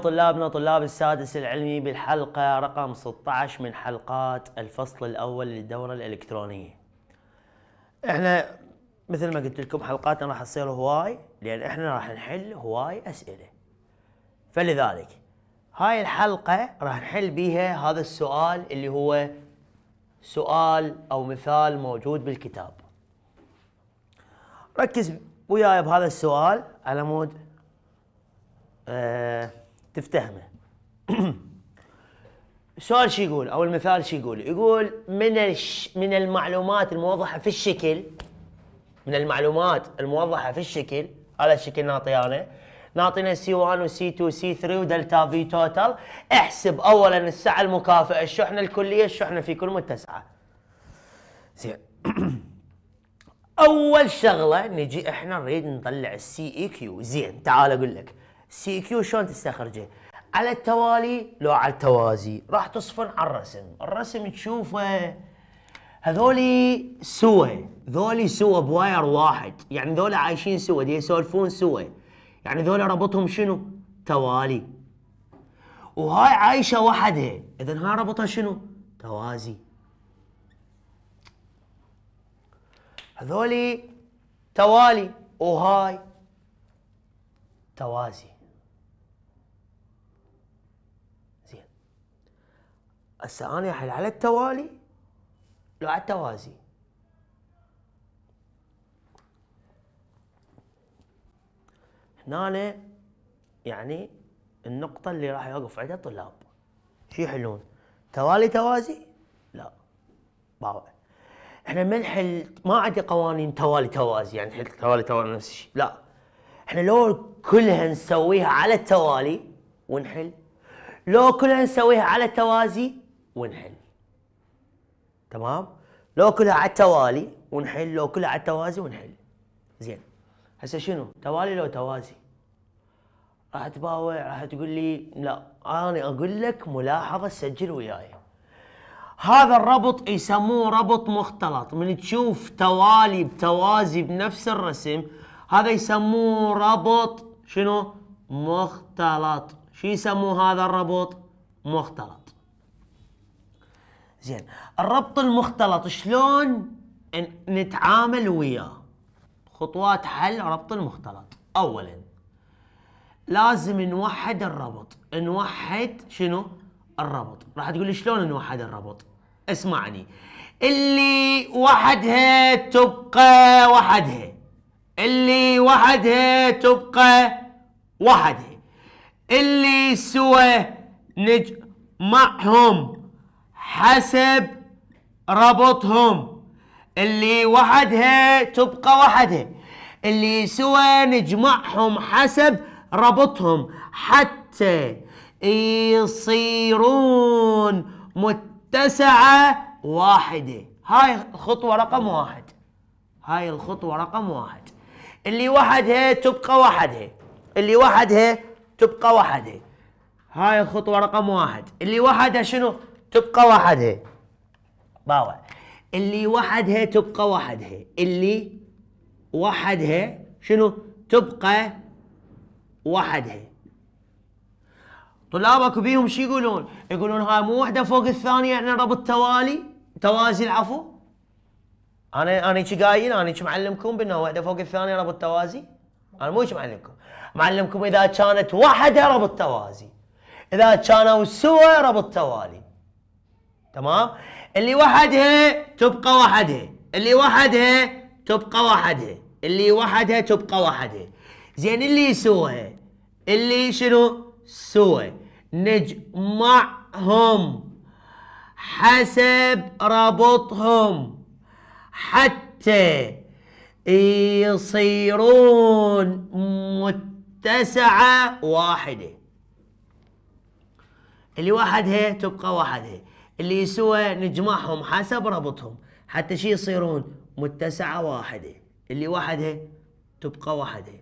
طلابنا طلاب السادس العلمي بالحلقة رقم 16 من حلقات الفصل الأول للدورة الإلكترونية احنا مثل ما قلت لكم حلقاتنا راح تصير هواي لأن احنا راح نحل هواي أسئلة فلذلك هاي الحلقة راح نحل بيها هذا السؤال اللي هو سؤال أو مثال موجود بالكتاب ركز وياي بهذا السؤال على مود آه تفتهمه السؤال شو يقول او المثال شو يقول يقول من الش من المعلومات الموضحه في الشكل من المعلومات الموضحه في الشكل هذا الشكل نعطيانه نعطينا سي 1 وسي 2 وسي 3 ودلتا في توتال احسب اولا السعه المكافئه الشحنه الكليه الشحنه في كل متسعه زين اول شغله نجي احنا نريد نطلع السي اي كيو زين تعال اقول لك سي كيو شلون تستخرجه على التوالي لو على التوازي راح تصفن على الرسم الرسم تشوفه هذولي سوا ذولي سوا بواير واحد يعني ذولا عايشين سوا دي يسولفون سوا يعني ذولا ربطهم شنو توالي وهاي عايشه وحدها اذا هاي ربطها شنو توازي هذولي توالي وهاي توازي هسه انا الحين على التوالي لو على التوازي هنا يعني النقطة اللي راح يوقف عندها الطلاب شو يحلون؟ توالي توازي؟ لا باوع احنا ما نحل ما عندي قوانين توالي توازي يعني نحل توالي توازي نفس الشيء لا احنا لو كلها نسويها على التوالي ونحل لو كلها نسويها على التوازي ونحل تمام لو كلها على التوالي ونحل لو كلها على التوازي ونحل زين هسه شنو توالي لو توازي راح تباوع راح تقول لي لا انا اقول لك ملاحظه سجل وياي هذا الربط يسموه ربط مختلط من تشوف توالي بتوازي بنفس الرسم هذا يسموه ربط شنو مختلط شو يسموه هذا الربط مختلط زين الربط المختلط شلون نتعامل وياه خطوات حل ربط المختلط اولا لازم نوحد الربط نوحد شنو الربط راح تقول لي شلون نوحد الربط اسمعني اللي وحدها تبقى وحدها اللي وحدها تبقى وحدها اللي سوى نجمعهم حسب ربطهم اللي وحدها تبقى وحدها اللي سوى نجمعهم حسب ربطهم حتى يصيرون متسعة واحدة هاي الخطوة رقم واحد هاي الخطوة رقم واحد اللي وحدها تبقى وحدها اللي وحدها تبقى وحدها هاي الخطوة رقم واحد اللي وحدها شنو تبقى وحدها باوع اللي وحدها تبقى وحدها اللي وحدها شنو تبقى وحدها طلابك بيهم شو يقولون يقولون هاي مو وحده فوق الثانيه يعني ربط توالي توازي العفو انا انا ايش قايل انا ايش معلمكم بانه وحده فوق الثانيه ربط توازي انا مو ايش معلمكم معلمكم اذا كانت وحده ربط توازي اذا كانوا سوا ربط توالي تمام اللي وحدها تبقى وحدها اللي وحدها تبقى وحدها اللي وحدها تبقى وحدها زين اللي يسوها اللي شنو سوى نجمعهم حسب ربطهم حتى يصيرون متسعة واحدة اللي وحدها تبقى وحدها اللي يسوى نجمعهم حسب ربطهم حتى شي يصيرون متسعة واحدة اللي وحدها تبقى وحدة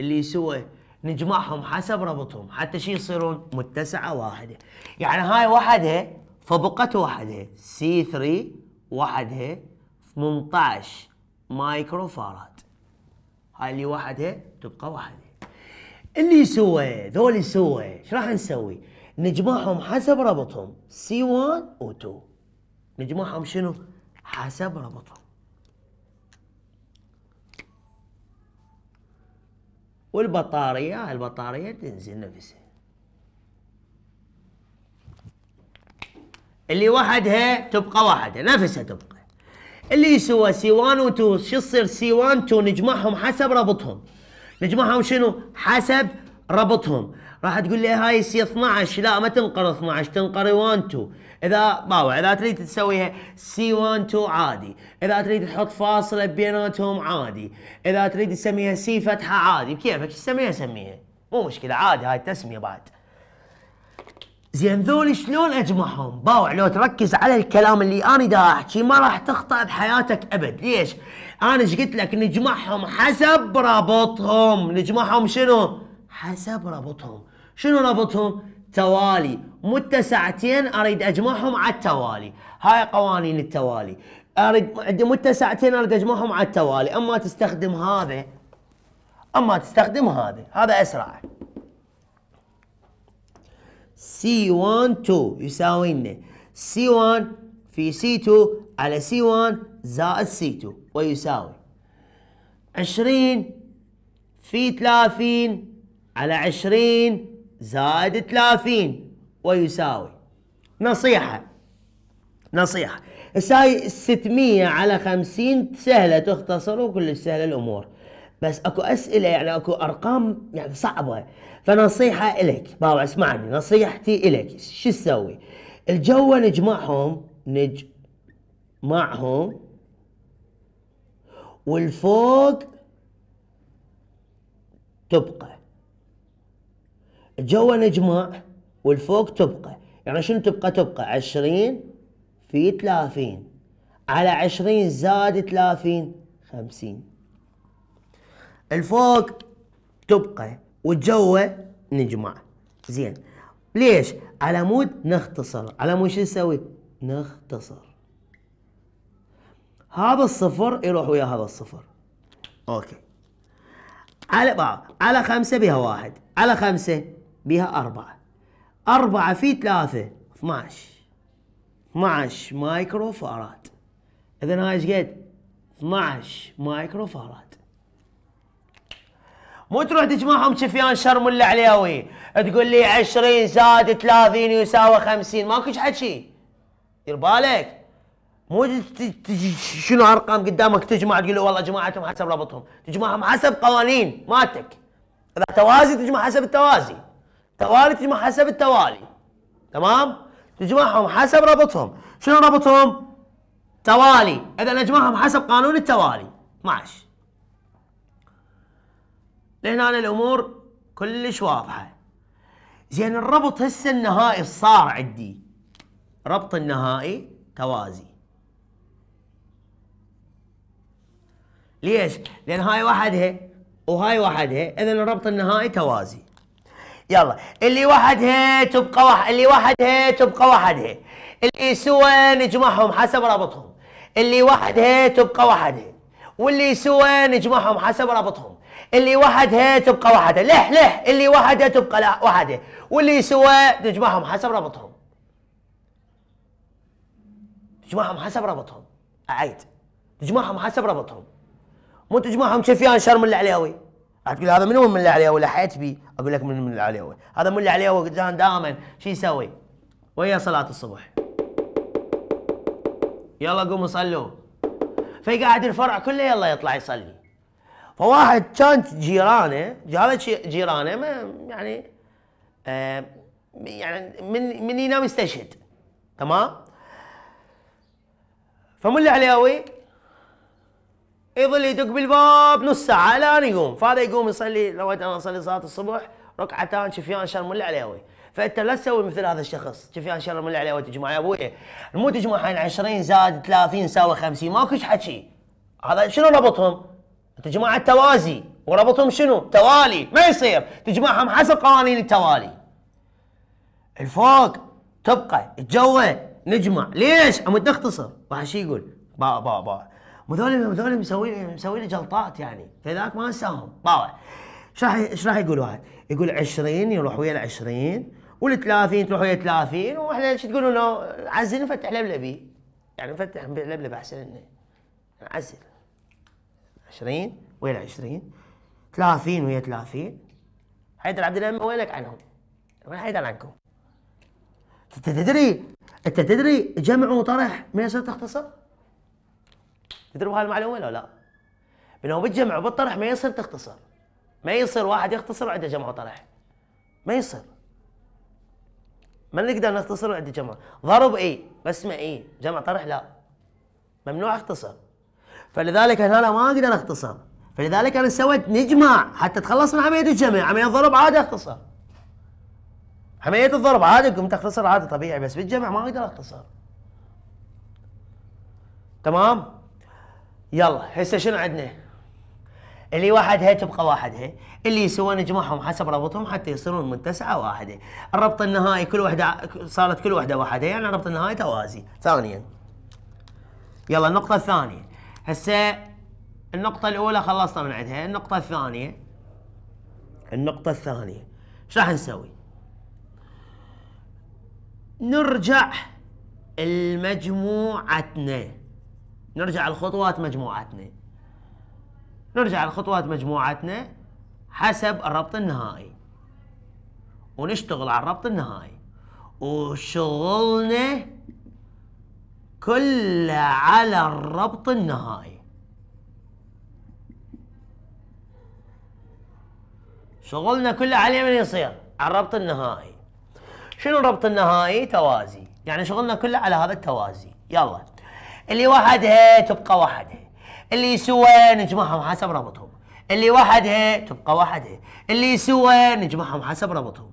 اللي يسوى نجمعهم حسب ربطهم حتى شي يصيرون متسعة واحدة يعني هاي وحدها فبقت وحدها سي 3 وحدها 18 مايكرو فارات هاي اللي وحدها تبقى وحدة اللي يسوى ذول يسوى ايش راح نسوي نجمعهم حسب ربطهم C1 و 2 نجمعهم شنو؟ حسب ربطهم والبطارية البطارية تنزل نفسها اللي وحدها تبقى واحدة نفسها تبقى اللي يسوى سي 1 و 2 شو يصير سي 1 2 نجمعهم حسب ربطهم نجمعهم شنو حسب ربطهم راح تقول لي هاي سي 12 لا ما تنقر 12 تنقري 1 2 اذا باوع اذا تريد تسويها سي 1 2 عادي اذا تريد تحط فاصله بيناتهم عادي اذا تريد تسميها سي فتحه عادي بكيفك تسميها سميها مو مشكله عادي هاي التسميه بعد زين ذول شلون اجمعهم؟ باوع لو تركز على الكلام اللي انا دا احكي ما راح تخطا بحياتك ابد، ليش؟ انا ايش قلت لك نجمعهم حسب رابطهم، نجمعهم شنو؟ حسب ربطهم شنو ربطهم توالي ساعتين اريد اجمعهم على التوالي هاي قوانين التوالي اريد عندي ساعتين اريد اجمعهم على التوالي اما تستخدم هذا اما تستخدم هذا هذا اسرع c 2 يساوي لنا C1 في C2 على C1 زائد C2 ويساوي 20 في 30 على عشرين زائد ثلاثين ويساوي نصيحة نصيحة ساي 600 على 50 سهلة تختصر وكل سهلة الأمور بس اكو اسئله يعني اكو ارقام يعني صعبه فنصيحه إليك بابا اسمعني نصيحتي إليك شو تسوي؟ الجوه نجمعهم نجمعهم والفوق تبقى جوا نجمع والفوق تبقى يعني شنو تبقى تبقى عشرين في ثلاثين على عشرين زاد ثلاثين خمسين الفوق تبقى وجوا نجمع زين ليش على مود نختصر على مود شو نسوي نختصر هذا الصفر يروح ويا هذا الصفر اوكي على بعض على خمسة بها واحد على خمسة بها أربعة أربعة في ثلاثة 12 12 مايكرو فاراد إذا هاي ايش قد؟ 12 مايكرو فاراد مو تروح تجمعهم شفيان شرم عليوي تقول لي 20 زائد 30 يساوي 50 ماكو حكي دير بالك مو شنو ارقام قدامك تجمع تقول له والله جماعتهم حسب ربطهم تجمعهم حسب قوانين مالتك اذا توازي تجمع حسب التوازي توالي تجمع حسب التوالي تمام تجمعهم حسب ربطهم شنو ربطهم توالي اذا نجمعهم حسب قانون التوالي معش لهنا الامور كلش واضحه زين الربط هسه النهائي صار عندي ربط النهائي توازي ليش؟ لان هاي وحدها وهاي وحدها اذا الربط النهائي توازي يلا اللي وحدها تبقى واحد اللي وحدها تبقى هي اللي سوى نجمعهم حسب رابطهم اللي وحدها تبقى هي واللي سوى نجمعهم حسب رابطهم اللي وحدها تبقى هي لح لح اللي وحدها تبقى لا هي واللي سوى نجمعهم حسب رابطهم تجمعهم حسب رابطهم اعيد تجمعهم حسب رابطهم مو تجمعهم شفيان شرم العلاوي تقول هذا من هو من العليوي لحيت بي اقول لك من من العليوي هذا من العليوي كان دائما شو يسوي ويا صلاه الصبح يلا قوموا صلوا فيقعد الفرع كله يلا يطلع يصلي فواحد كان جيرانه هذا جيرانه ما يعني آه يعني من من ينام يستشهد تمام فملا عليوي يظل يدق بالباب نص ساعه لا يقوم فهذا يقوم يصلي لو انا اصلي صلاه الصبح ركعتان شفيان شرم مل عليوي فانت لا تسوي مثل هذا الشخص شفيان شرم مل عليوي تجمع يا ابوي مو تجمع حين 20 زائد 30 يساوي 50 ماكوش حكي هذا شنو ربطهم؟ انت جماعه توازي وربطهم شنو؟ توالي ما يصير تجمعهم حسب قوانين التوالي الفوق تبقى الجوة نجمع ليش؟ عم نختصر واحد شي يقول با با با وذول ذول مسوي مسوي لي جلطات يعني فذاك ما انساهم طاوع ايش راح ايش راح يقول واحد؟ يقول 20 يروح ويا ال 20 وال 30 تروح ويا 30 واحنا ايش تقولون عزل نفتح لبلبي يعني نفتح لبلبي احسن لنا عزل 20 ويا ال 20 30 ويا 30 حيدر عبد الامه وينك عنهم؟ وين حيدر عنكم؟ انت تدري انت تدري جمع وطرح ما يصير تختصر؟ هاي هالمعلومه ولا لا؟ بانه بالجمع وبالطرح ما يصير تختصر ما يصير واحد يختصر وعنده جمع وطرح ما يصير ما نقدر نختصر وعنده جمع ضرب اي بس ما اي جمع طرح لا ممنوع اختصر فلذلك هنا ما اقدر اختصر فلذلك انا سويت نجمع حتى تخلص من عمليه الجمع عمليه الضرب عادي اختصر عمليه الضرب عادي قمت اختصر عادي طبيعي بس بالجمع ما اقدر اختصر تمام يلا هسه شنو عندنا؟ اللي وحدها تبقى وحدها، اللي يسوون اجمعهم حسب ربطهم حتى يصيرون من تسعه واحده، الربط النهائي كل وحده صارت كل وحده واحده يعني الربط النهائي توازي، ثانيا. يلا النقطة الثانية، هسه النقطة الأولى خلصنا من عندها، النقطة الثانية النقطة الثانية، ايش راح نسوي؟ نرجع لمجموعتنا نرجع لخطوات مجموعتنا نرجع لخطوات مجموعتنا حسب الربط النهائي ونشتغل على الربط النهائي وشغلنا كله على الربط النهائي شغلنا كله عليه من يصير على الربط النهائي شنو الربط النهائي توازي يعني شغلنا كله على هذا التوازي يلا اللي وحدها تبقى وحدها اللي سوى نجمعهم حسب ربطهم اللي وحدها تبقى وحدها اللي سوى نجمعهم حسب ربطهم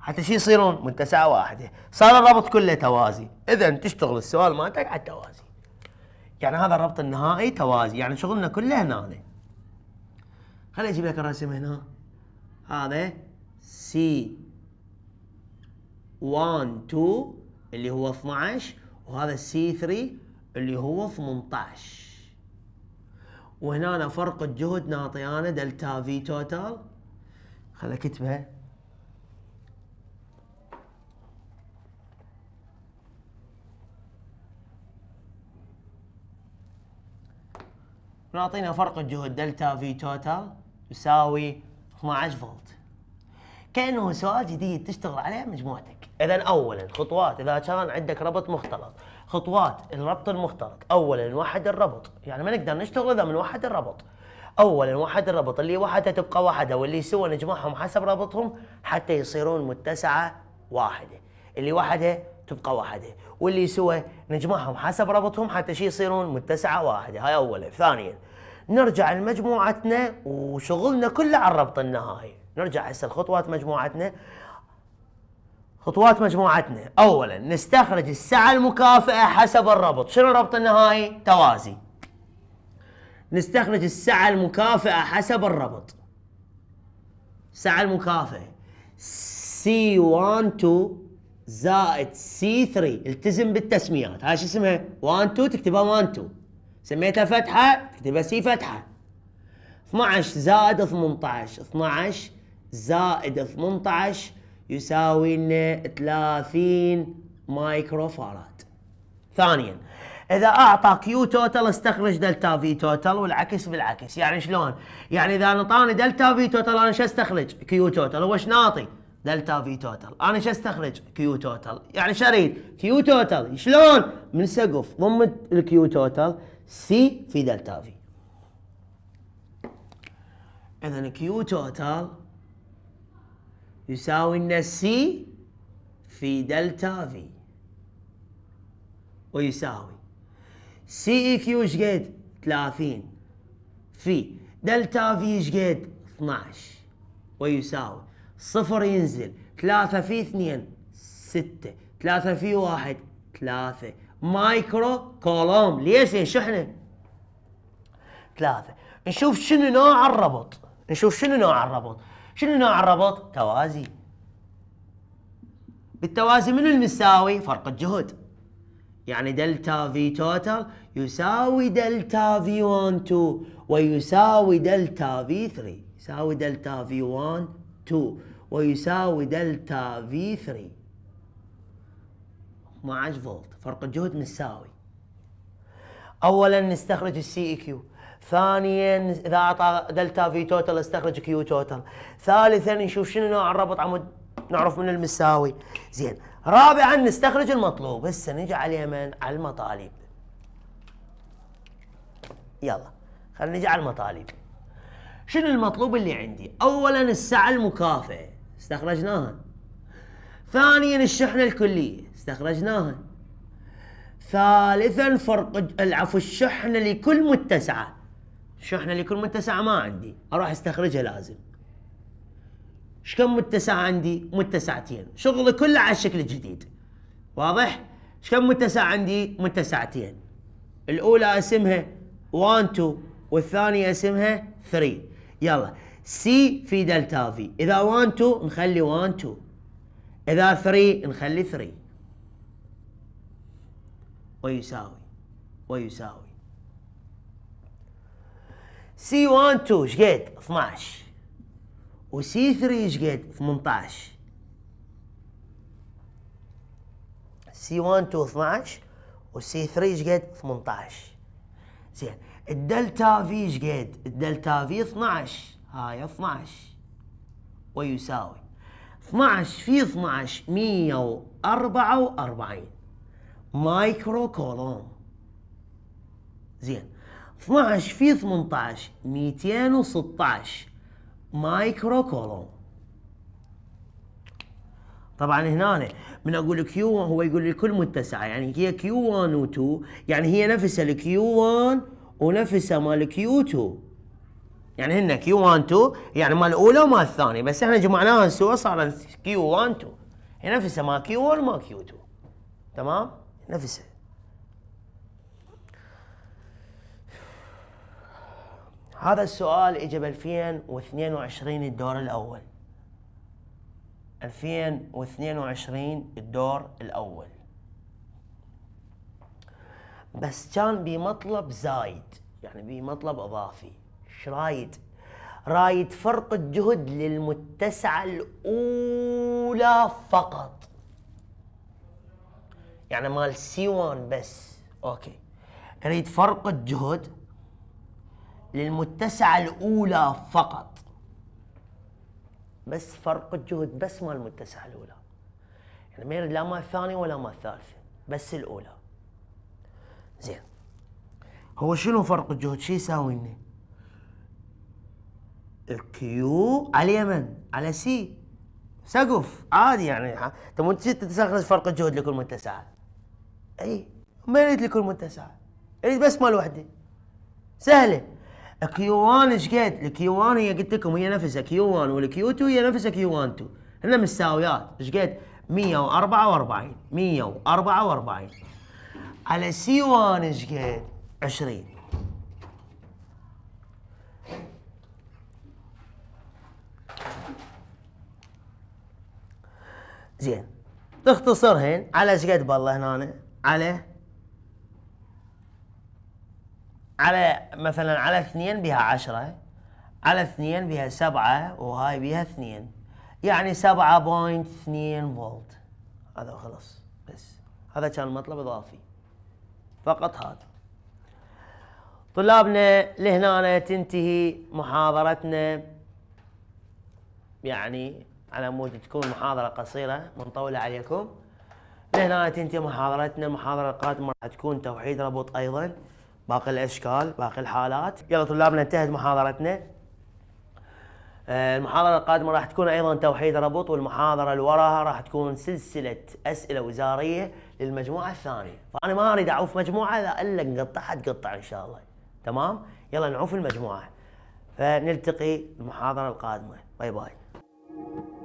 حتى شي يصيرون منتسعة واحدة صار الربط كله توازي إذا تشتغل السؤال مالتك على التوازي يعني هذا الربط النهائي توازي يعني شغلنا كله هنا خليني أجيب لك الرسم هنا هذا سي 1 2 اللي هو 12 وهذا سي 3 اللي هو 18 وهنا فرق الجهد نعطيانا دلتا في توتال خل اكتبها نعطينا فرق الجهد دلتا في توتال يساوي 12 فولت كانه سؤال جديد تشتغل عليه مجموعتك اذا اولا خطوات اذا كان عندك ربط مختلط خطوات الربط المخترق اولا نوحد الربط يعني ما نقدر نشتغل اذا ما نوحد الربط اولا نوحد الربط اللي وحده تبقى وحده واللي سوى نجمعهم حسب ربطهم حتى يصيرون متسعه واحده اللي وحده تبقى واحده واللي سوى نجمعهم حسب ربطهم حتى شي يصيرون متسعه واحده هاي اولا ثانيا نرجع لمجموعتنا وشغلنا كله على الربط النهائي نرجع هسه لخطوات مجموعتنا خطوات مجموعتنا اولا نستخرج السعة المكافئة حسب الربط شنو الربط النهائي توازي نستخرج السعة المكافئة حسب الربط السعة المكافئة C12 زائد C3 التزم بالتسميات هاي شو اسمها 1 2 تكتبها 1 2 سميتها فتحة تكتبها سي فتحة 12 زائد 18 12 زائد 18 يساوي لنا 30 فارات. ثانيا اذا اعطى كيو توتال استخرج دلتا في توتال والعكس بالعكس يعني شلون يعني اذا اعطاني دلتا في توتال انا شو استخرج كيو توتال هو ناطي دلتا في توتال انا شو استخرج كيو توتال يعني اريد؟ كيو توتال شلون من سقف ضم الكيو توتال سي في دلتا في اذا كيو توتال يساوي لنا سي في دلتا في ويساوي سي اي كيو ايش قد؟ 30 في دلتا في ايش قد؟ 12 ويساوي صفر ينزل 3 في 2 6 3 في 1 3 مايكرو كولوم ليش شحنه؟ 3 نشوف شنو نوع الربط نشوف شنو نوع الربط شنو نوع الربط؟ توازي بالتوازي منو المساوي؟ فرق الجهد يعني دلتا في توتال يساوي دلتا في 1 2 ويساوي دلتا في 3 يساوي دلتا في 1 2 ويساوي دلتا في 3 12 فولت فرق الجهد مساوي اولا نستخرج السي اي كيو e ثانيا اذا اعطى دلتا في توتال استخرج كيو توتال ثالثا نشوف شنو نوع الربط عمود نعرف من المساوي زين رابعا نستخرج المطلوب هسه نجي على اليمن على المطالب يلا خلينا نجي على المطالب شنو المطلوب اللي عندي اولا السعه المكافئه استخرجناها ثانيا الشحنه الكليه استخرجناها ثالثا فرق العفو الشحنه لكل متسعه شحنه لكل متسعه ما عندي اروح استخرجها لازم ايش كم متسع عندي متسعتين شغلي كله على الشكل الجديد واضح ايش كم متسع عندي متسعتين الاولى اسمها 1 2 والثانيه اسمها 3 يلا سي في دلتا في اذا 1 2 نخلي 1 2 اذا 3 نخلي 3 ويساوي ويساوي سي 1 2 شقد 12 وسي 3 شقد 18 سي 1 2 12 وسي 3 شقد 18 زين الدلتا في شقد الدلتا في 12 هاي 12 ويساوي 12 في 12 144 مايكرو كولوم زين 12 في 18 216 مايكرو كولوم طبعا هنا من اقول كيو 1 هو يقول لي كل متسعه يعني هي كيو 1 و 2 يعني هي نفسها الكيو 1 ونفسها مال كيو 2 يعني هن كيو 1 2 يعني مال الاولى ومال الثانيه بس احنا جمعناها سوا صارت كيو 1 2 هي نفسها مال كيو 1 ومال كيو 2 تمام نفسها هذا السؤال اجى ب 2022 الدور الاول 2022 الدور الاول بس كان بمطلب زايد يعني بمطلب اضافي ايش رايد رايد فرق الجهد للمتسعة الأولى فقط يعني مال سي 1 بس اوكي أريد فرق الجهد للمتسعة الأولى فقط بس فرق الجهد بس مال المتسعة الأولى يعني ما يريد لا مال الثانية ولا مال الثالثة بس الأولى زين هو شنو فرق الجهد شو يساوي لنا؟ الكيو على اليمن على سي سقف عادي يعني انت مو تستخرج فرق الجهد لكل متسع اي ما يريد لكل متسع يريد بس مال وحده سهله كيو 1 ايش قد؟ الكيو 1 هي قلت لكم هي نفسها كيو 1 والكيو 2 هي نفسها كيو 1 2 هن مساويات ايش قد؟ 144 144 على سي 1 ايش قد؟ 20 زين تختصرهن على ايش قد بالله هنا؟ على على مثلا على اثنين بها عشرة على اثنين بها سبعة وهاي بها اثنين يعني سبعة بوينت اثنين فولت هذا خلص بس هذا كان مطلب اضافي فقط هذا طلابنا لهنا تنتهي محاضرتنا يعني على مود تكون محاضرة قصيرة منطولة عليكم لهنا تنتهي محاضرتنا المحاضرة القادمة راح تكون توحيد ربط أيضا باقي الاشكال باقي الحالات يلا طلابنا انتهت محاضرتنا آه، المحاضرة القادمة راح تكون أيضا توحيد ربط والمحاضرة اللي وراها راح تكون سلسلة أسئلة وزارية للمجموعة الثانية فأنا ما أريد أعوف مجموعة إلا نقطعها تقطع إن شاء الله تمام يلا نعوف المجموعة فنلتقي المحاضرة القادمة باي باي